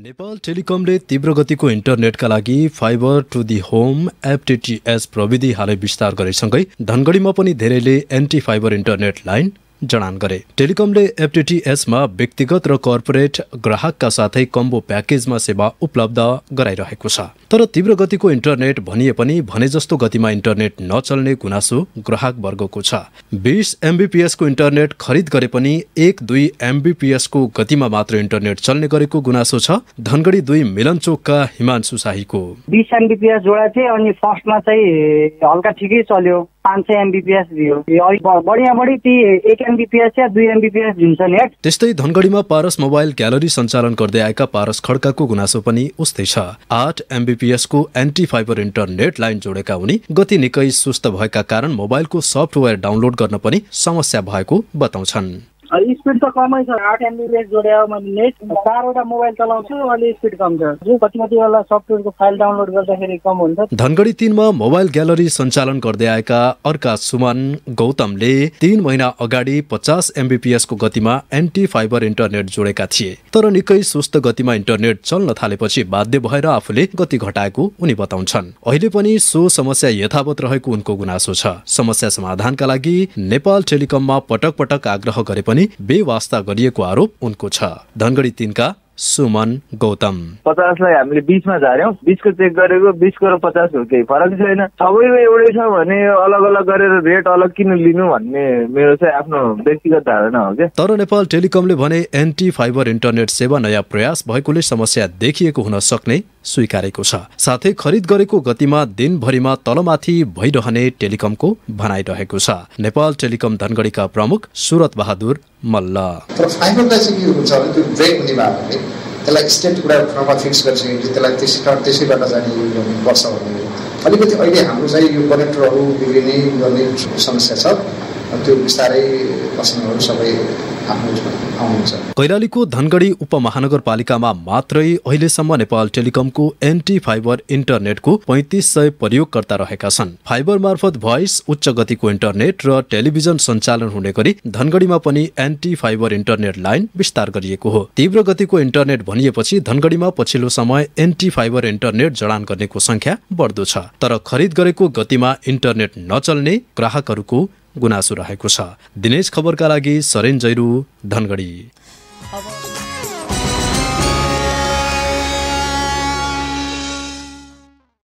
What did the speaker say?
नेपाल टेलिकमले तीव्र गतिको इन्टरनेटका लागि fibre to the home FTTH प्रविधि हालै विस्तार गरेसँगै धनगढीमा पनि धेरैले एन्टी फाइबर इन्टरनेट लाइन जडान गरे टेलिकमले एफटिटिएसमा व्यक्तिगत र कर्पोरेट ग्राहकका साथै कम्बो प्याकेजमा सेवा उपलब्ध गराइरहेको छ तर तीव्र गतिको इन्टरनेट भनिए पनि भने जस्तो गतिमा इन्टरनेट नचल्ने गुनासो ग्राहक वर्गको छ बिस एमबिपिएसको इन्टरनेट खरिद गरे पनि एक दुई एमबिपिएसको गतिमा मात्र इन्टरनेट चल्ने गरेको गुनासो छ धनगढी दुई मिलनचोकका हिमांशु शाहीको बिस एमबिपिएस जोडा थिए अनि फर्स्टमा चाहिँ हल्का ठिकै चल्यो पाँच सय एमबिपिएस दियो बढीमा बढी ती एक एमबिपिएस या दुई एमबिपिएस दिन्छ नेट त्यस्तै धनगढीमा पारस मोबाइल ग्यालरी सञ्चालन गर्दै आएका पारस खड्काको गुनासो पनि उस्तै छ आठ एमबिपिएसको एन्टी फाइबर इन्टरनेट लाइन जोडेका उनी गति निकै सुस्त भएका कारण मोबाइलको सफ्टवेयर डाउनलोड गर्न पनि समस्या भएको बताउँछन् स्पिड त कमै छ आठ एमबिपिएस जोड्यो मैले नेट चारवटा मोबाइल चलाउँछु अलि स्पिड कम छ जो कति बेला सफ्टवेयरको फाइल डाउनलोड गर्दाखेरि कम हुन्छ धनगढी तिनमा मोबाइल ग्यालरी सञ्चालन गर्दै आएका अर्का सुमन गौतमले तिन महिना अगाडि पचास एमबिपिएसको गतिमा एन्टी फाइबर इन्टरनेट जोडेका थिए तर निकै सुस्त गतिमा इन्टरनेट चल्न थालेपछि बाध्य भएर आफूले गति घटाएको उनी बताउँछन् अहिले पनि सो समस्या यथावत रहेको उनको गुनासो छ समस्या समाधानका लागि नेपाल टेलिकममा पटक पटक आग्रह गरे पनि पनि बेवास्ता गरिएको आरोप उनको छ धनगढी तिनका सुमन गौतम पचासलाई हामीले बिचमा झार्यौँ बिचको चेक गरेको बिचको र पचासको केही फरक छैन सबैको एउटै छ भने अलग अलग गरेर रेट अलग किन लिनु भन्ने मेरो चाहिँ आफ्नो व्यक्तिगत धारणा हो क्या तर नेपाल टेलिकमले भने एन्टी फाइबर इन्टरनेट सेवा नयाँ प्रयास भएकोले समस्या देखिएको हुन सक्ने स्वीकारेको छ साथै खरिद गरेको गतिमा दिनभरिमा तलमाथि भइरहने टेलिकमको भनाइरहेको छ नेपाल टेलिकम धनगढीका प्रमुख सुरत बहादुर मल्ल त्यसलाई स्टेट कुरा ठाउँमा फिक्स गरिसकेपछि त्यसलाई त्यसै त्यसैबाट जाने पर्छ भन्ने अलिकति अहिले हाम्रो चाहिँ यो कनेक्टरहरू बिग्रिने गर्ने समस्या छ त्यो बिस्तारै प्रसङ्गहरू सबै आफ्नो कैलालीको धनगढी उपमहानगरपालिकामा मात्रै अहिलेसम्म नेपाल टेलिकमको एन्टी फाइबर इन्टरनेटको पैँतिस सय प्रयोगकर्ता रहेका छन् फाइबर मार्फत भोइस उच्च गतिको इन्टरनेट र टेलिभिजन सञ्चालन हुने गरी धनगढीमा पनि एन्टी फाइबर इन्टरनेट लाइन विस्तार गरिएको हो तीव्र गतिको इन्टरनेट भनिएपछि धनगढीमा पछिल्लो समय एन्टी फाइबर इन्टरनेट जडान गर्नेको संख्या बढ्दो छ तर खरिद गरेको गतिमा इन्टरनेट नचल्ने ग्राहकहरूको गुनासो रहेको छ दिनेश खबरका लागि सरेन जैरू धनगढी